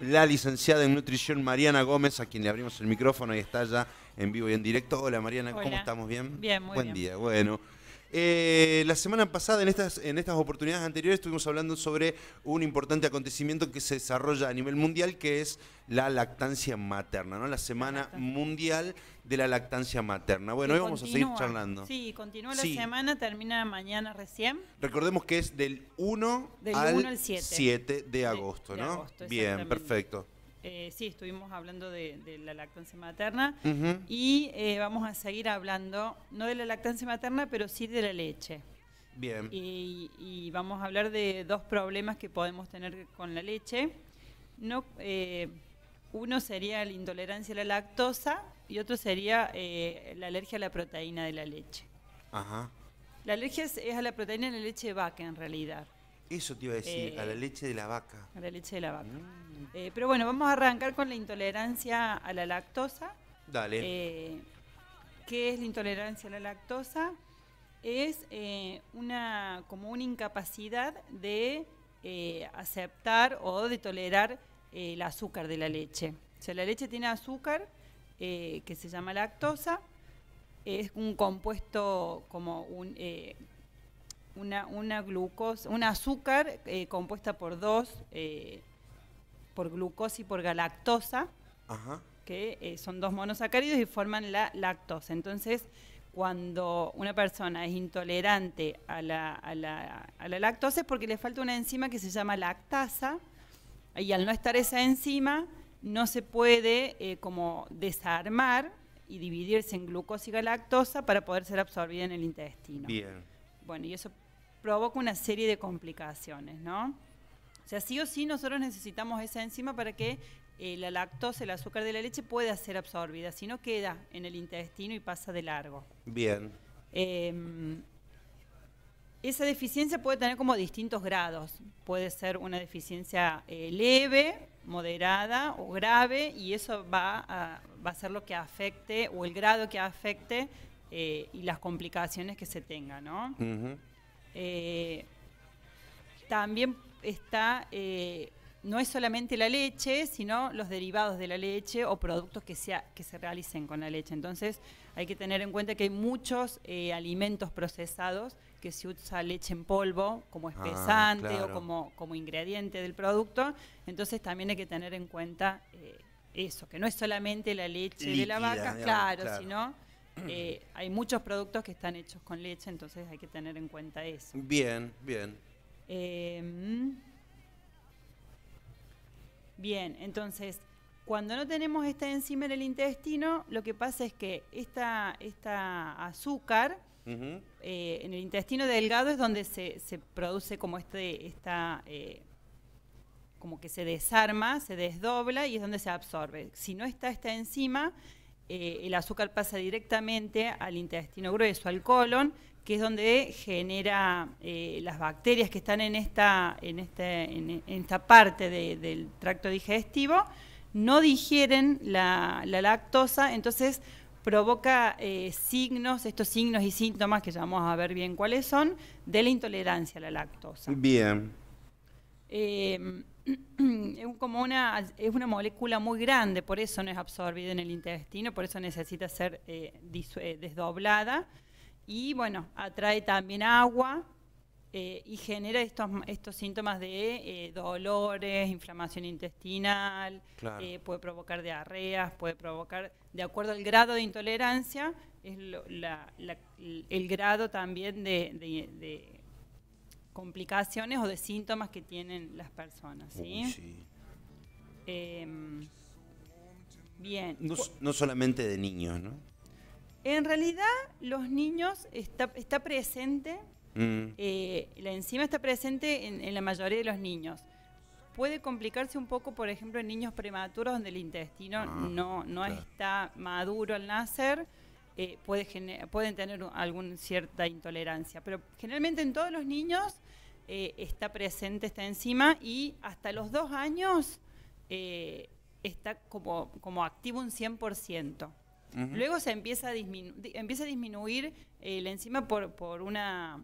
la licenciada en nutrición Mariana Gómez, a quien le abrimos el micrófono y está ya en vivo y en directo. Hola Mariana, ¿cómo estamos? ¿Bien? Bien, Buen día, bueno. Eh, la semana pasada, en estas, en estas oportunidades anteriores, estuvimos hablando sobre un importante acontecimiento que se desarrolla a nivel mundial, que es la lactancia materna, ¿no? La Semana Mundial de la Lactancia Materna. Bueno, hoy vamos a seguir charlando. Sí, continúa la semana, termina mañana recién. Recordemos que es del 1, al, 7. de agosto, De agosto, Bien, perfecto. Eh, sí, estuvimos hablando de, la lactancia materna y eh, vamos a seguir hablando, no de la lactancia materna, pero sí de la leche. Bien. Y, vamos a hablar de dos problemas que podemos tener con la leche. Eh, uno sería la intolerancia a la lactosa y otro sería la alergia a la proteína de la leche. Ajá. La alergia es, a la proteína de la leche vaca en realidad. Eso te iba a decir, a la eh, leche de la vaca. A la leche de la vaca. Eh, pero bueno, vamos a arrancar con la intolerancia a la lactosa. Dale. Eh, ¿Qué es la intolerancia a la lactosa? Es una como una incapacidad de aceptar o de tolerar el azúcar de la leche. O sea, la leche tiene azúcar que se llama lactosa. Es un compuesto como un una, una glucosa, un azúcar eh, compuesta por dos, eh, por glucosa y por galactosa, que eh, son dos monosacáridos y forman la lactosa. Entonces, cuando una persona es intolerante a la, a la, a la lactosa es porque le falta una enzima que se llama lactasa, y al no estar esa enzima, no se puede como desarmar y dividirse en glucosa y galactosa para poder ser absorbida en el intestino. Bien. Bueno, y eso provoca una serie de complicaciones, ¿no? O sea, sí o sí nosotros necesitamos esa enzima para que eh, la lactosa, el azúcar de la leche pueda ser absorbida, si no queda en el intestino y pasa de largo. Bien. Em, esa deficiencia puede tener como distintos grados. Puede ser una deficiencia eh, leve, moderada o grave y eso va a, ser lo que afecte o el grado que afecte eh, y las complicaciones que se tengan, ¿no? Eh, también está, eh, no es solamente la leche, sino los derivados de la leche o productos que, sea, que se realicen con la leche. Entonces hay que tener en cuenta que hay muchos eh, alimentos procesados que se usa leche en polvo como ah, espesante o como, como ingrediente del producto. Entonces también hay que tener en cuenta eso, que no es solamente la leche de la vaca, claro, sino eh, hay muchos productos que están hechos con leche, entonces hay que tener en cuenta eso. Bien, bien. Em, bien, entonces, cuando no tenemos esta enzima en el intestino, lo que pasa es que esta, esta azúcar eh, en el intestino delgado es donde se, se produce como este, esta eh, como que se desarma, se desdobla y es donde se absorbe. Si no está esta enzima, eh, el azúcar pasa directamente al intestino grueso, al colon, que es donde genera eh, las bacterias que están en esta, en este, en, esta parte del tracto digestivo, no digieren la, lactosa, entonces provoca eh, signos, estos signos y síntomas que ya vamos a ver bien cuáles son, de la intolerancia a la lactosa. Bien. Em, como una, es una molécula muy grande, por eso no es absorbida en el intestino, por eso necesita ser eh, eh, desdoblada. Y bueno, atrae también agua eh, y genera estos, estos síntomas de dolores, inflamación intestinal, puede provocar diarreas, puede provocar, de acuerdo al grado de intolerancia, es la, el grado también de complicaciones o de síntomas que tienen las personas. ¿sí? Em, bien. No, solamente de niños, ¿no? En realidad, los niños está, está presente, mm. eh, la enzima está presente en, la mayoría de los niños puede complicarse un poco, por ejemplo, en niños prematuros donde el intestino ah, no, no está maduro al nacer, eh, puede pueden tener alguna cierta intolerancia. Pero generalmente en todos los niños eh, está presente, esta enzima y hasta los dos años eh, está como, como activo un 100%. Luego se empieza a, empieza a disminuir eh, la enzima por, una,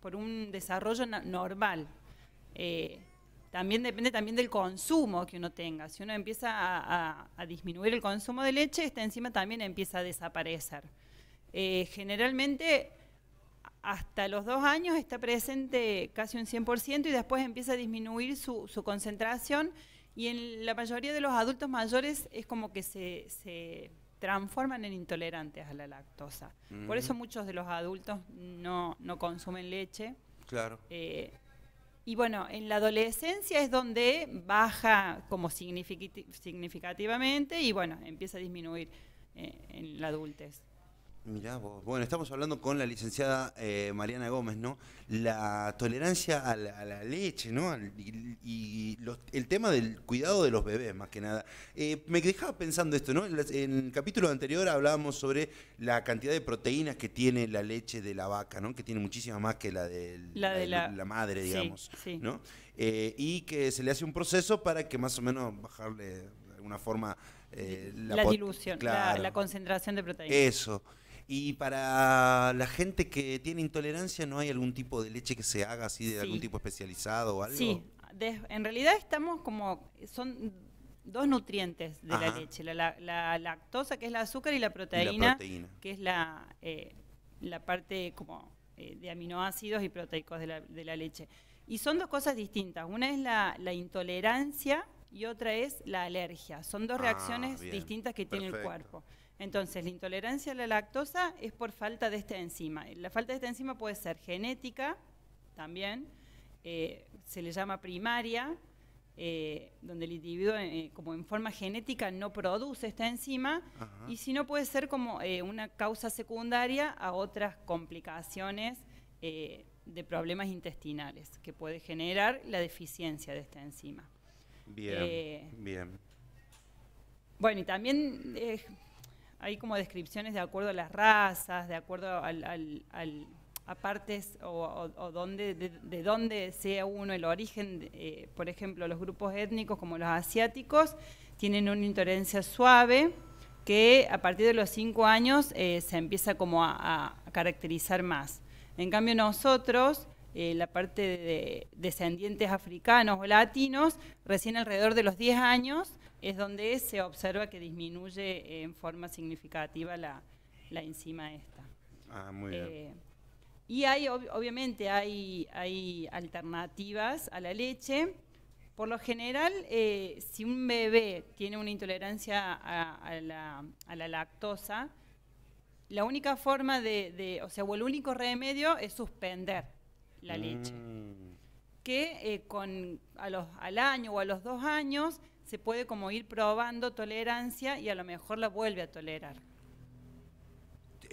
por un desarrollo normal. también depende también del consumo que uno tenga. Si uno empieza a, a disminuir el consumo de leche, esta enzima también empieza a desaparecer. generalmente hasta los dos años está presente casi un 100% y después empieza a disminuir su, concentración y en la mayoría de los adultos mayores es como que se, transforman en intolerantes a la lactosa. Por eso muchos de los adultos no, no consumen leche. Claro. Eh, y bueno, en la adolescencia es donde baja como significativamente y bueno, empieza a disminuir eh, en la adultez. Mirá Bueno, estamos hablando con la licenciada eh, Mariana Gómez, ¿no? La tolerancia a la, leche, ¿no? y, el tema del cuidado de los bebés, más que nada. Eh, me dejaba pensando esto, ¿no? En, el capítulo anterior hablábamos sobre la cantidad de proteínas que tiene la leche de la vaca, ¿no? Que tiene muchísima más que la, de la, madre, digamos, ¿no? Eh, y que se le hace un proceso para que más o menos bajarle de alguna forma... la, dilución, la concentración de proteínas. Eso. Y para la gente que tiene intolerancia, ¿no hay algún tipo de leche que se haga así de algún tipo especializado o algo? Sí, en realidad estamos como, son dos nutrientes de la leche, la, lactosa que es la azúcar y la proteína, que es la, eh, la parte como eh, de aminoácidos y proteicos de la, leche. Y son dos cosas distintas, una es la, intolerancia y otra es la alergia, son dos ah, reacciones distintas que tiene el cuerpo. Entonces, la intolerancia a la lactosa es por falta de esta enzima. La falta de esta enzima puede ser genética, también, eh, se le llama primaria, eh, donde el individuo eh, como en forma genética no produce esta enzima y si no puede ser como una causa secundaria a otras complicaciones de problemas intestinales que puede generar la deficiencia de esta enzima. Bien, bien. Bueno, y también hay como descripciones de acuerdo a las razas, de acuerdo al, a partes o, donde, de, dónde sea uno, el origen, eh, por ejemplo, los grupos étnicos como los asiáticos tienen una intolerancia suave que a partir de los cinco años eh, se empieza como a, a, caracterizar más. En cambio nosotros eh, la parte de descendientes africanos o latinos, recién alrededor de los 10 años es donde se observa que disminuye en forma significativa la, enzima esta. Ah, muy bien. Eh, y hay, obviamente, hay, alternativas a la leche. Por lo general, eh, si un bebé tiene una intolerancia a, la, lactosa, la única forma de, o sea, o el único remedio es suspender la leche. Mm. Que eh, con, a los, al año o a los dos años se puede como ir probando tolerancia y a lo mejor la vuelve a tolerar.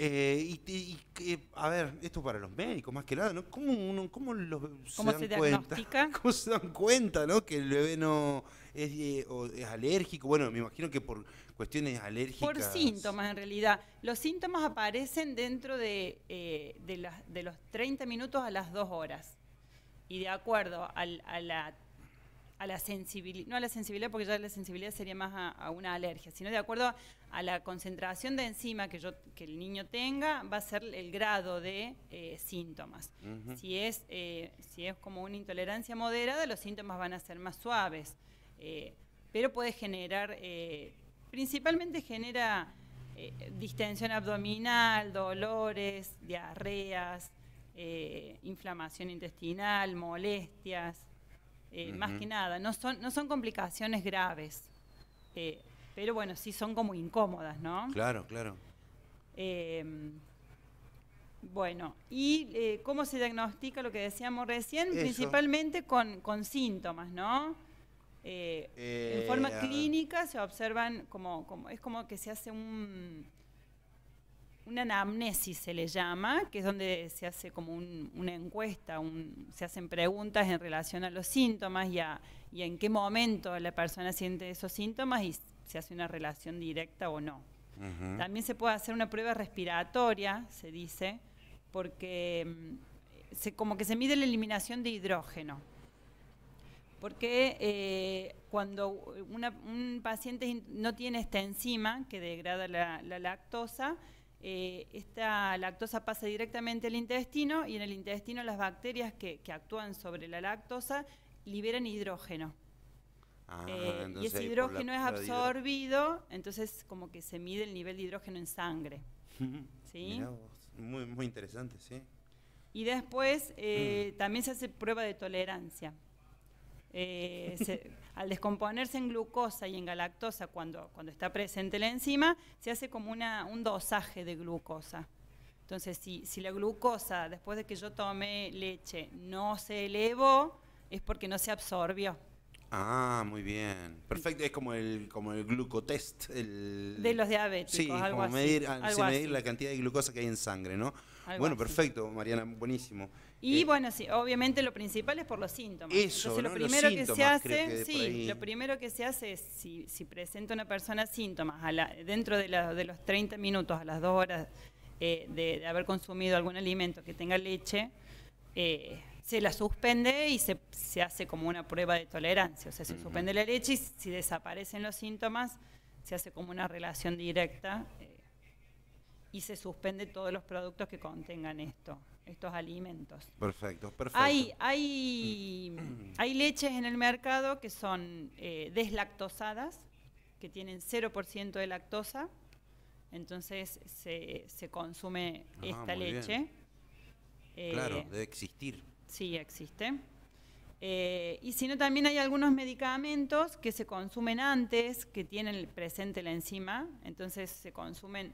Eh, a ver, esto para los médicos más que nada, ¿no? ¿Cómo, uno, cómo los, ¿Cómo se, dan cuenta? ¿Cómo se dan cuenta, no? Que el bebé no es, eh, es alérgico. Bueno, me imagino que por cuestiones alérgicas. Por síntomas, en realidad. Los síntomas aparecen dentro de, eh, de, los 30 minutos a las 2 horas. Y de acuerdo a la, a la sensibilidad, no a la sensibilidad, porque ya la sensibilidad sería más a, una alergia, sino de acuerdo a la concentración de enzima que, yo, que el niño tenga, va a ser el grado de eh, síntomas. si, es, eh, si es como una intolerancia moderada, los síntomas van a ser más suaves. pero puede generar Principalmente genera eh, distensión abdominal, dolores, diarreas, eh, inflamación intestinal, molestias, eh, más que nada. No son, no son complicaciones graves, pero bueno, sí son como incómodas, ¿no? Claro, claro. Em, bueno, ¿y cómo se diagnostica lo que decíamos recién? Principalmente con, con, síntomas, ¿no? Eh, en eh, forma clínica se observan como, es como que se hace un una anamnesis se le llama, que es donde se hace como una encuesta, se hacen preguntas en relación a los síntomas y, en qué momento la persona siente esos síntomas y se hace una relación directa o no. También se puede hacer una prueba respiratoria, se dice, porque mm, como que se mide la eliminación de hidrógeno porque eh, cuando un paciente no tiene esta enzima que degrada la, lactosa, eh, esta lactosa pasa directamente al intestino y en el intestino las bacterias que, actúan sobre la lactosa liberan hidrógeno. Ah, eh, y ese hidrógeno es absorbido, entonces como que se mide el nivel de hidrógeno en sangre. muy, muy interesante, sí. Y después mm. también se hace prueba de tolerancia. Eh, al descomponerse en glucosa y en galactosa cuando, cuando está presente la enzima, se hace como una, un dosaje de glucosa. Entonces, si, la glucosa, después de que yo tomé leche, no se elevó, es porque no se absorbió. Ah, muy bien. Perfecto, es como el como el glucotest. De los diabéticos, sí, algo como medir, medir la cantidad de glucosa que hay en sangre, ¿no? bueno, perfecto, Mariana, buenísimo. Y eh, bueno, sí, obviamente lo principal es por los síntomas. Entonces, lo primero que se hace, sí, lo primero que se hace es si, presenta una persona síntomas dentro de, los 30 minutos a las 2 horas eh, de, haber consumido algún alimento que tenga leche, eh, se la suspende y se, hace como una prueba de tolerancia. O sea, se suspende la leche y si desaparecen los síntomas, se hace como una relación directa y se suspende todos los productos que contengan esto estos alimentos. Perfecto, perfecto. Hay, hay, mm. hay leches en el mercado que son eh, deslactosadas, que tienen 0% de lactosa, entonces se, se consume ah, esta leche. Eh, claro, debe existir. Sí, existe. Eh, y si no, también hay algunos medicamentos que se consumen antes, que tienen presente la enzima, entonces se consumen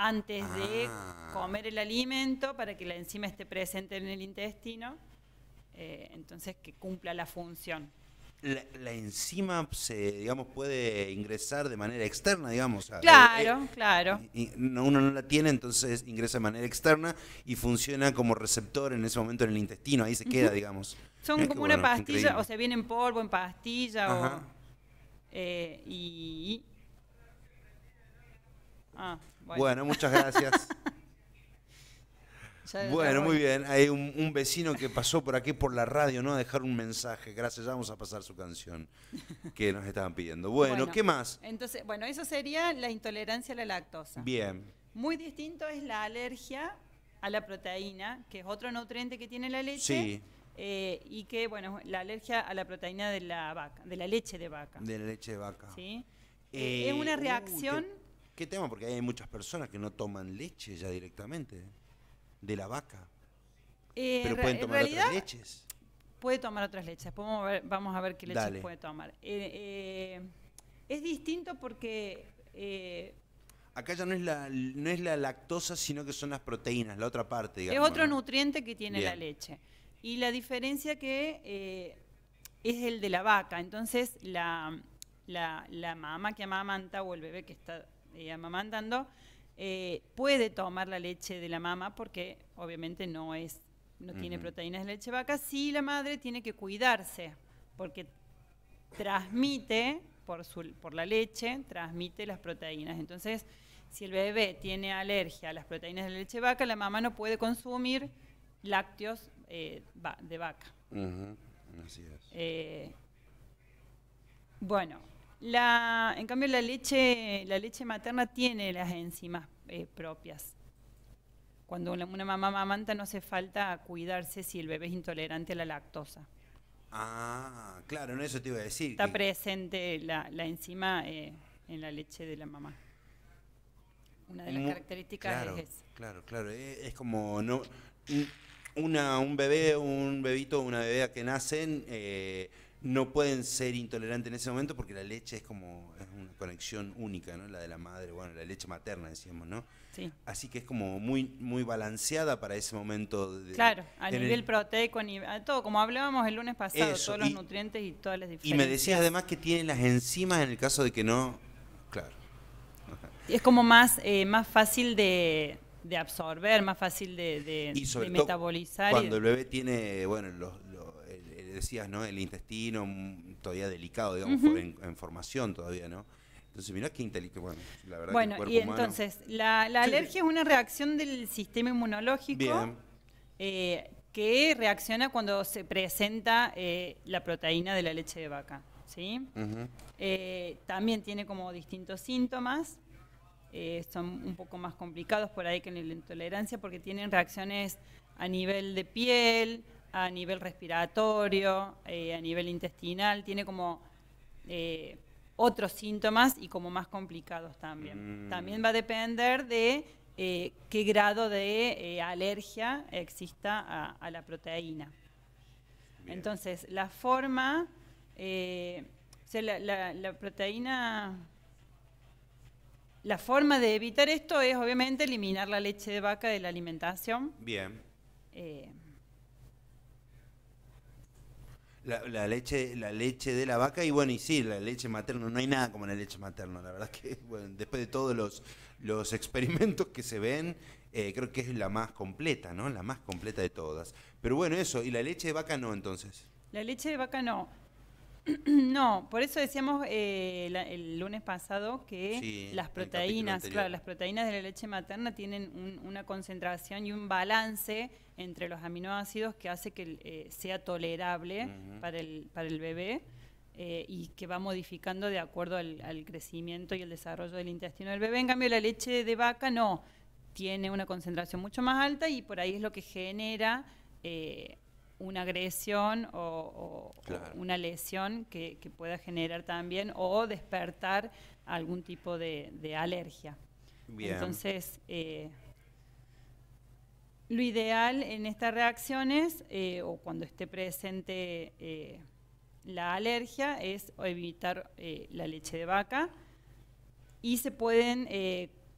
antes de ah. comer el alimento para que la enzima esté presente en el intestino, eh, entonces que cumpla la función. La, enzima digamos, puede ingresar de manera externa, digamos. Claro, eh, claro. Y, uno no la tiene, entonces ingresa de manera externa y funciona como receptor en ese momento en el intestino, ahí se queda, digamos. Son eh, como una pastilla, o se viene en polvo, en pastilla, o, y Ah, bueno. muchas gracias. bueno, muy bien. Hay un, vecino que pasó por aquí por la radio, ¿no? A dejar un mensaje. Gracias, ya vamos a pasar su canción que nos estaban pidiendo. Bueno, ¿qué más? Entonces, bueno, eso sería la intolerancia a la lactosa. Bien. Muy distinto es la alergia a la proteína, que es otro nutriente que tiene la leche. Sí. Eh, y que, bueno, la alergia a la proteína de la vaca, de la leche de vaca. De la leche de vaca. Sí. Eh, es una uh, reacción. ¿Qué tema? Porque hay muchas personas que no toman leche ya directamente ¿eh? de la vaca. Eh, pero pueden tomar otras leches. Puede tomar otras leches. vamos a ver, qué leche puede tomar. Eh, es distinto porque. Acá ya no es, la, no es la lactosa, sino que son las proteínas, la otra parte. es otro nutriente que tiene la leche. Y la diferencia que es el de la vaca. Entonces, la, la mamá que amamanta o el bebé que está eh, amamantando, eh, puede tomar la leche de la mamá porque obviamente no es, no tiene proteínas de leche vaca, sí la madre tiene que cuidarse, porque transmite por, su, por la leche, transmite las proteínas. Entonces, si el bebé tiene alergia a las proteínas de leche vaca, la mamá no puede consumir lácteos eh, de vaca. Así es. Eh, bueno, la, en cambio, la leche, la leche materna tiene las enzimas eh, propias. Cuando una mamá mamanta no hace falta cuidarse si el bebé es intolerante a la lactosa. Ah, claro, no eso te iba a decir. Está presente la, la enzima eh, en la leche de la mamá. Una de las características claro, es Claro, claro, eh, es, como no una, un bebé, un bebito, una bebé que nacen no pueden ser intolerantes en ese momento porque la leche es como una conexión única, ¿no? La de la madre, bueno, la leche materna, decíamos, ¿no? Sí. Así que es como muy muy balanceada para ese momento. De, claro, a nivel el... proteico, a todo, como hablábamos el lunes pasado, todos los nutrientes y todas las diferencias. Y me decías además que tiene las enzimas en el caso de que no, claro. Es como más, eh, más fácil de, absorber, más fácil de, y metabolizar. cuando el bebé tiene, bueno, los, decías, ¿no? El intestino todavía delicado, digamos, en, formación todavía, ¿no? Entonces, mirá qué inteligente. Bueno, la verdad que y entonces, la, alergia es una reacción del sistema inmunológico eh, que reacciona cuando se presenta eh, la proteína de la leche de vaca. ¿sí? Eh, también tiene como distintos síntomas. son un poco más complicados por ahí que en la intolerancia porque tienen reacciones a nivel de piel, a nivel respiratorio, eh, a nivel intestinal, tiene como eh, otros síntomas y como más complicados también. Mm. También va a depender de eh, qué grado de alergia exista a, la proteína. Entonces, la forma, la, proteína la forma de evitar esto es obviamente eliminar la leche de vaca de la alimentación. Bien la, leche, la leche de la vaca y bueno, y sí, la leche materna, no hay nada como la leche materna, la verdad que después de todos los, los experimentos que se ven, eh, creo que es la más completa, ¿no? La más completa de todas. Pero bueno, eso, ¿y la leche de vaca no entonces? La leche de vaca no. No, por eso decíamos eh, el lunes pasado que las proteínas, claro, las proteínas de la leche materna tienen una concentración y un balance entre los aminoácidos que hace que eh, sea tolerable para, el, para el bebé eh, y que va modificando de acuerdo al, crecimiento y el desarrollo del intestino del bebé. En cambio, la leche de vaca no, tiene una concentración mucho más alta y por ahí es lo que genera eh, una agresión o, una lesión que, pueda generar también o despertar algún tipo de, alergia. Bien. Entonces, lo ideal en estas reacciones, eh, o cuando esté presente eh, la alergia, es evitar eh, la leche de vaca. Y se pueden,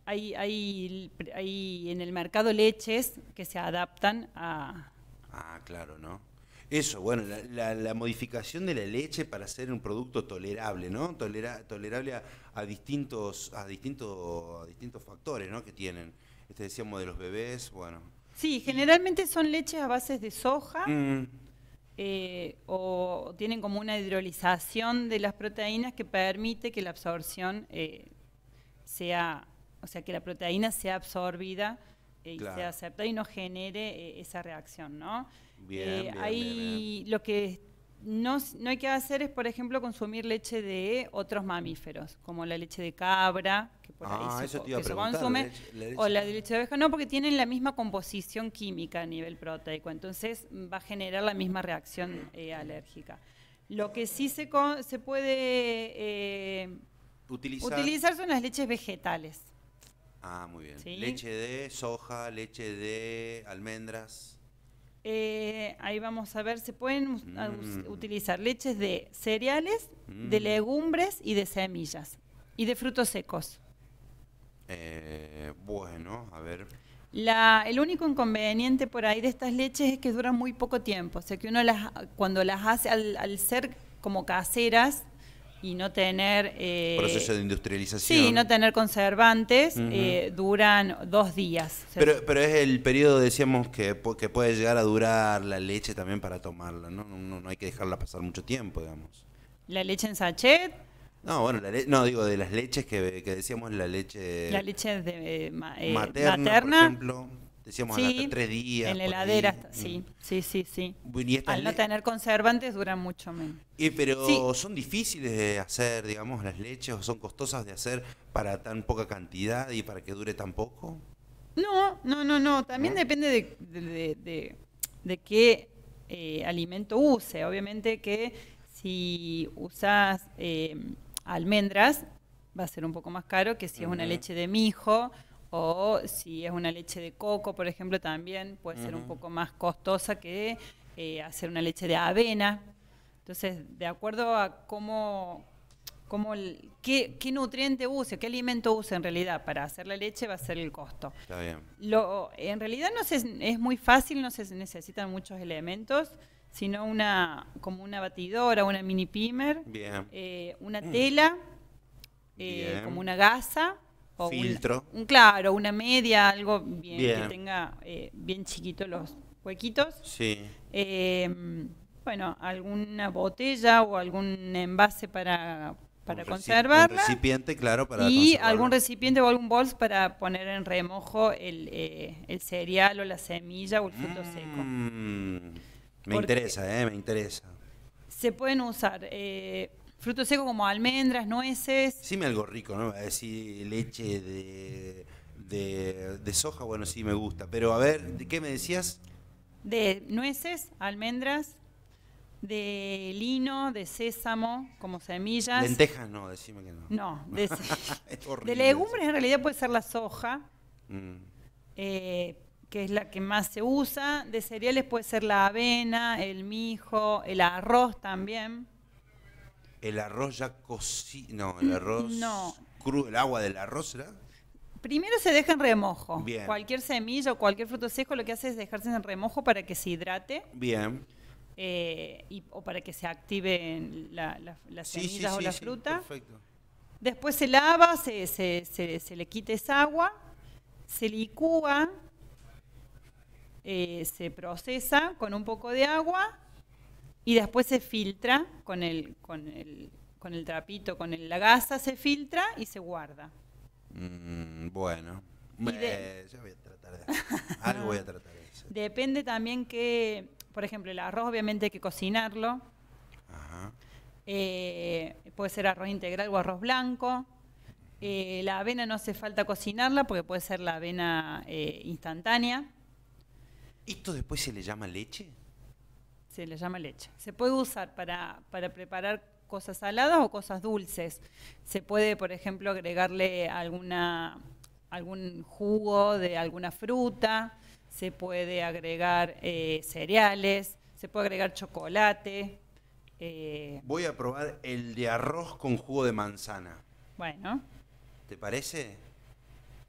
hay, hay, hay, en el mercado leches que se adaptan a... Ah, claro, ¿no? Eso, bueno, la, la, modificación de la leche para hacer un producto tolerable, ¿no? Tolera, tolerable a, distintos, a, distintos, a distintos factores, ¿no? Que tienen. Este decíamos de los bebés, bueno. Sí, generalmente son leches a base de soja mm. eh, o tienen como una hidrolización de las proteínas que permite que la absorción eh, sea, o sea, que la proteína sea absorbida eh, y sea aceptada y no genere esa reacción, ¿no? Bien, lo que no, hay que hacer es, por ejemplo, consumir leche de otros mamíferos, como la leche de cabra, que por ahí se, consume, o la de leche de abeja, no, porque tienen la misma composición química a nivel proteico, entonces mm, va a generar la misma reacción eh, alérgica. Lo que sí se, se puede eh, utilizar. son las leches vegetales. Ah, muy bien. Leche de soja, leche de almendras. Eh, ahí vamos a ver, se pueden mm. utilizar leches de cereales, de mm. legumbres y de semillas. Y de frutos secos. Eh, bueno, a ver. el único inconveniente por ahí de estas leches es que duran muy poco tiempo. O sea que uno las, cuando las hace al ser como caseras, y no tener... Eh, Proceso de industrialización. Sí, no tener conservantes, eh, duran dos días. pero, es el periodo, decíamos, que, que puede llegar a durar la leche también para tomarla, ¿no? No, hay que dejarla pasar mucho tiempo, digamos. ¿La leche en sachet? No, bueno, no, digo, de las leches que, que, decíamos, la leche... La leche de, eh, materna, materna, por ejemplo. Decíamos hasta tres días. En la heladera, mm. sí, sí, sí, sí. Al no tener conservantes duran mucho menos. Eh, pero son difíciles de hacer, digamos, las leches, o son costosas de hacer para tan poca cantidad y para que dure tan poco. No, no, no, no. También depende de, qué eh, alimento use. Obviamente que si usas eh, almendras, va a ser un poco más caro que si es una leche de mijo o si es una leche de coco, por ejemplo, también puede ser un poco más costosa que eh, hacer una leche de avena. Entonces, de acuerdo a cómo, cómo qué, nutriente use, qué alimento use en realidad para hacer la leche va a ser el costo. Está bien. Lo, en realidad no es muy fácil, no se necesitan muchos elementos sino una como una batidora, una mini pimer, eh, una mm. tela, eh, como una gasa Filtro. Un, claro, una media, algo bien, que tenga eh, bien chiquitos los huequitos. Sí. Em, bueno, alguna botella o algún envase para, conservar. un recipiente, claro, para Y algún recipiente o algún bols para poner en remojo el, eh, cereal o la semilla o el fruto mm, seco. Me interesa, eh, me interesa. Se pueden usar eh, Frutos secos como almendras, nueces. me algo rico, ¿no? Decir leche de, soja, bueno, sí me gusta. Pero a ver, ¿de qué me decías? De nueces, almendras, de lino, de sésamo, como semillas. Lentejas no, decime que no. No, de, de legumbres en realidad puede ser la soja, mm. eh, que es la que más se usa. De cereales puede ser la avena, el mijo, el arroz también. El arroz ya cocina, no, el mm, arroz no. el agua del arroz, ¿verdad? Primero se deja en remojo. Bien. Cualquier semilla o cualquier fruto seco lo que hace es dejarse en remojo para que se hidrate. Bien. Eh, y, o para que se activen la, las sí, semillas o sí, la fruta. perfecto. Después se lava, se, se, se, le quita esa agua, se licúa, eh, se procesa con un poco de agua y después se filtra con el, con el, con el trapito, con el, la gasa, se filtra y se guarda. Mm, bueno, eh, yo voy a tratar de algo voy a tratar de Depende también que, por ejemplo, el arroz obviamente hay que cocinarlo. Eh, puede ser arroz integral o arroz blanco. Eh, la avena no hace falta cocinarla porque puede ser la avena instantánea. ¿Esto después se le llama leche? se le llama leche. Se puede usar para, preparar cosas saladas o cosas dulces. Se puede, por ejemplo, agregarle alguna, algún jugo de alguna fruta, se puede agregar eh, cereales, se puede agregar chocolate. Eh. Voy a probar el de arroz con jugo de manzana. Bueno. ¿Te parece?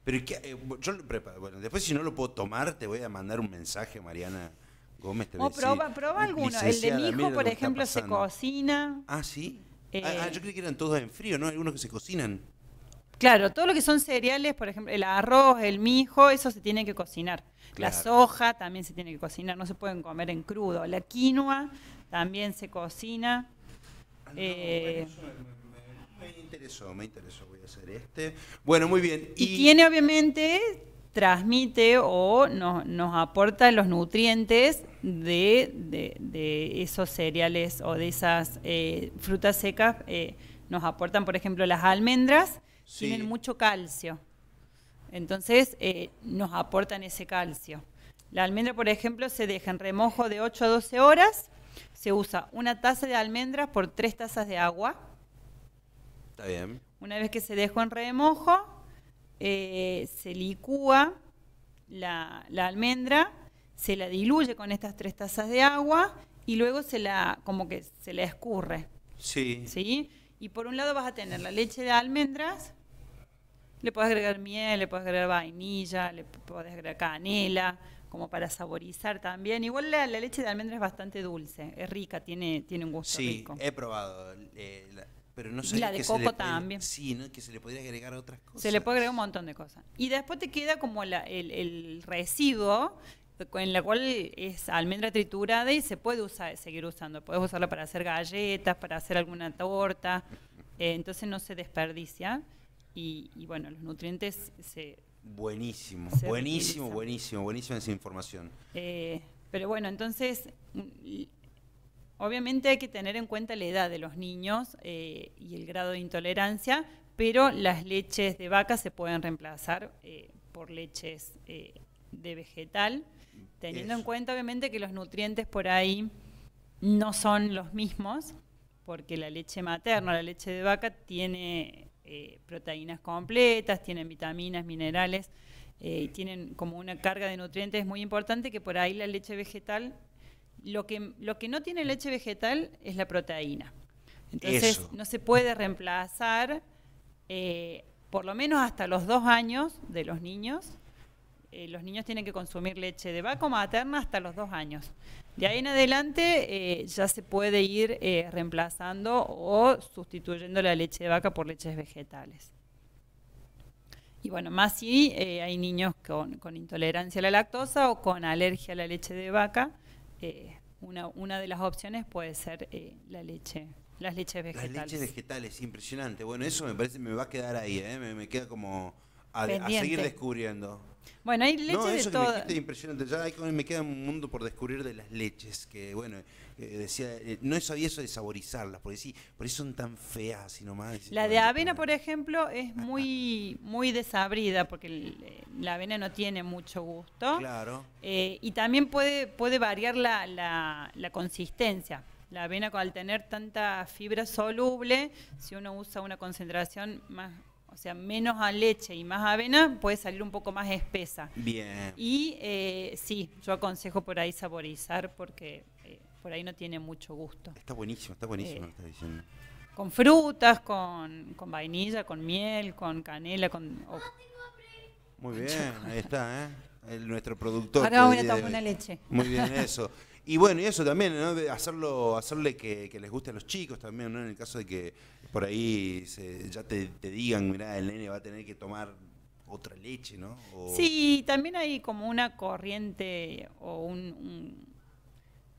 Pero eh, yo lo preparo. Bueno, después si no lo puedo tomar, te voy a mandar un mensaje, Mariana. O oh, proba, El de mijo, por ejemplo, se cocina. Ah, sí. Ah, eh, yo creí que eran todos en frío, ¿no? Algunos que se cocinan. Claro, todo lo que son cereales, por ejemplo, el arroz, el mijo, eso se tiene que cocinar. La soja también se tiene que cocinar, no se pueden comer en crudo. La quinoa también se cocina. Ah, eh, me, interesó, me interesó, voy a hacer este. Bueno, muy bien. y tiene obviamente transmite o nos, nos aporta los nutrientes de, esos cereales o de esas eh, frutas secas. Eh, nos aportan, por ejemplo, las almendras, tienen mucho calcio. Entonces, eh, nos aportan ese calcio. La almendra, por ejemplo, se deja en remojo de 8 a 12 horas. Se usa una taza de almendras por 3 tazas de agua. Está bien. Una vez que se dejó en remojo, eh, se licúa la, almendra, se la diluye con estas tres tazas de agua y luego se la, como que se le escurre. Sí. ¿Sí? Y por un lado vas a tener la leche de almendras, le puedes agregar miel, le puedes agregar vainilla, le puedes agregar canela, como para saborizar también. Igual la, leche de almendra es bastante dulce, es rica, tiene, tiene un gusto rico. he probado eh, pero no La de coco también. Sí, ¿no? que se le podría agregar otras cosas. Se le puede agregar un montón de cosas. Y después te queda como el, residuo en la cual es almendra triturada y se puede usar, seguir usando. Puedes usarla para hacer galletas, para hacer alguna torta. Eh, entonces no se desperdicia. Y, bueno, los nutrientes se, Buenísimo, buenísimo, buenísimo, buenísima esa información. Eh, pero bueno, entonces Obviamente hay que tener en cuenta la edad de los niños eh, y el grado de intolerancia, pero las leches de vaca se pueden reemplazar eh, por leches eh, de vegetal, teniendo en cuenta obviamente que los nutrientes por ahí no son los mismos, porque la leche materna, la leche de vaca, tiene proteínas completas, tienen vitaminas, minerales, tienen como una carga de nutrientes muy importante que por ahí la leche vegetal lo que, no tiene leche vegetal es la proteína. Entonces no se puede reemplazar, eh, por lo menos hasta los dos años de los niños. Eh, los niños tienen que consumir leche de vaca materna hasta los dos años. De ahí en adelante eh, ya se puede ir reemplazando o sustituyendo la leche de vaca por leches vegetales. Y bueno, más si hay niños con intolerancia a la lactosa o con alergia a la leche de vaca eh, una, una, de las opciones puede ser eh, la leche, las leches vegetales. Las leches vegetales, impresionante. Bueno, eso me parece me va a quedar ahí, eh, me, me, queda como a seguir descubriendo. Bueno, hay leches de que Me impresionante. Ya me queda un mundo por descubrir de las leches, que bueno, eh, decía, eh, no sabía eso de saborizarlas, porque sí, por eso son tan feas y nomás. la de avena, por ejemplo, es muy, muy desabrida, porque eh, la avena no tiene mucho gusto. Claro. y también puede, puede variar la, la, la consistencia. La avena, al tener tanta fibra soluble, si uno usa una concentración más o sea, menos a leche y más avena, puede salir un poco más espesa. Bien. Y eh, sí, yo aconsejo por ahí saborizar porque eh, por ahí no tiene mucho gusto. Está buenísimo, está buenísimo lo que estás diciendo. Con frutas, con, vainilla, con miel, con canela, con... Muy bien, ahí está, ¿eh? nuestro productor. Ahora voy a tomar una leche. Muy bien, eso. Y bueno, y eso también, ¿no? Hacerlo, hacerle que, les guste a los chicos también, ¿no? En el caso de que por ahí ya te, digan, mirá, el nene va a tener que tomar otra leche, ¿no? Sí, también hay como una corriente o un,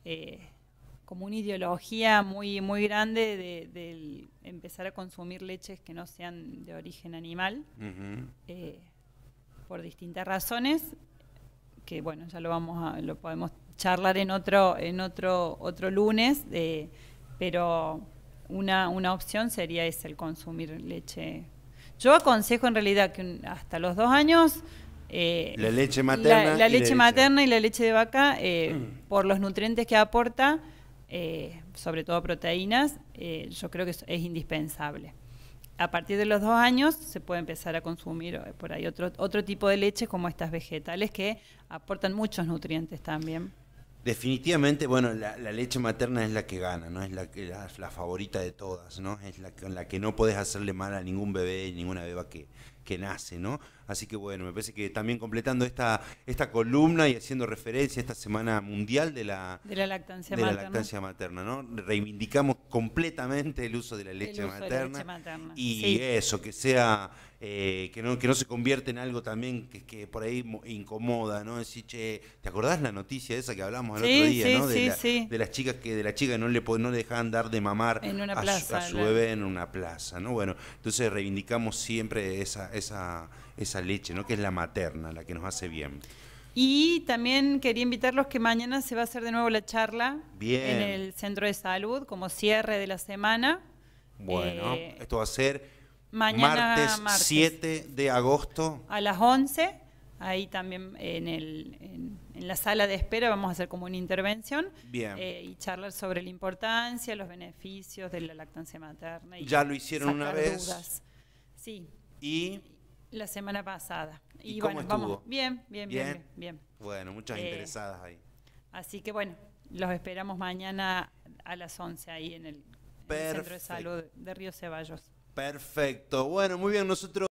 eh, como una ideología muy, muy grande de, empezar a consumir leches que no sean de origen animal, eh, por distintas razones, que bueno, ya lo vamos a, lo podemos charlar en otro, en otro, otro lunes, eh, pero una, una opción sería es el consumir leche. Yo aconsejo en realidad que hasta los dos años... Eh, la leche materna. La, leche, materna y la leche de vaca, eh, mm. por los nutrientes que aporta, eh, sobre todo proteínas, yo creo que es, indispensable a partir de los dos años se puede empezar a consumir por ahí otro, otro tipo de leche como estas vegetales que aportan muchos nutrientes también definitivamente, bueno, la, leche materna es la que gana, ¿no? Es la, la, la, favorita de todas, ¿no? Es la con la que no puedes hacerle mal a ningún bebé, ninguna beba que, que nace, ¿no? Así que bueno, me parece que también completando esta, esta columna y haciendo referencia a esta semana mundial de la, lactancia, de materna. lactancia materna, ¿no? Reivindicamos completamente el uso de la leche, materna, Y eso, que sea eh, que, no, que no se convierte en algo también que, por ahí incomoda, ¿no? Decir, che, ¿te acordás la noticia esa que hablamos el otro día, ¿no? De, sí, de, las chicas que de la chica que no le no le dejaban dar de mamar a, su, bebé en una plaza, ¿no? Bueno, entonces reivindicamos siempre esa, esa, leche, ¿no? Que es la materna, la que nos hace bien. Y también quería invitarlos que mañana se va a hacer de nuevo la charla en el centro de salud como cierre de la semana. Bueno, eh, esto va a ser Mañana martes, 7 de agosto. A las 11, ahí también en, el, en, la sala de espera vamos a hacer como una intervención. Eh, y charlar sobre la importancia, los beneficios de la lactancia materna. Y ya lo hicieron una vez. Sí. Y... La semana pasada. ¿Y, bueno, Vamos. Bien, bien, bien, bien, Bueno, muchas eh, interesadas ahí. Así que bueno, los esperamos mañana a las 11 ahí en el, en Centro de Salud de Río Ceballos. Perfecto. Bueno, muy bien, nosotros...